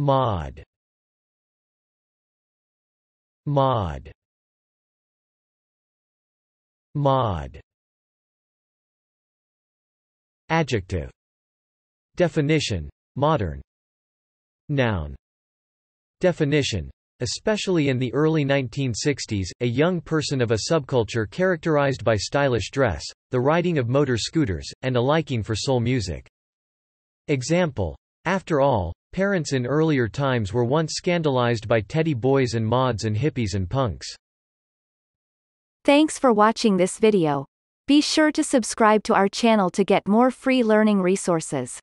Mod Mod Mod Adjective Definition Modern Noun Definition Especially in the early 1960s, a young person of a subculture characterized by stylish dress, the riding of motor scooters, and a liking for soul music. Example. After all, Parents in earlier times were once scandalized by teddy boys and mods and hippies and punks. Thanks for watching this video. Be sure to subscribe to our channel to get more free learning resources.